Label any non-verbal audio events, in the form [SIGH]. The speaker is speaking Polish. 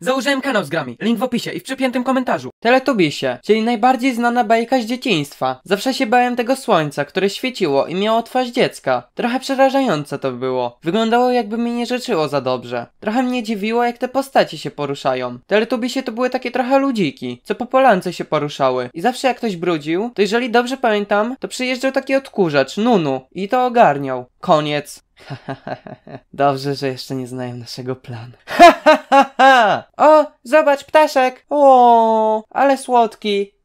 Założyłem kanał z grami, link w opisie i w przypiętym komentarzu. Teletubisie, czyli najbardziej znana bajka z dzieciństwa. Zawsze się bałem tego słońca, które świeciło i miało twarz dziecka. Trochę przerażające to było. Wyglądało jakby mi nie życzyło za dobrze. Trochę mnie dziwiło, jak te postacie się poruszają. Teletubisie to były takie trochę ludziki, co po polance się poruszały. I zawsze jak ktoś brudził, to jeżeli dobrze pamiętam, to przyjeżdżał taki odkurzacz, Nunu, i to ogarniał. Koniec. [LAUGHS] Dobrze, że jeszcze nie znają naszego planu. [LAUGHS] Zobacz, ptaszek! O, ale słodki!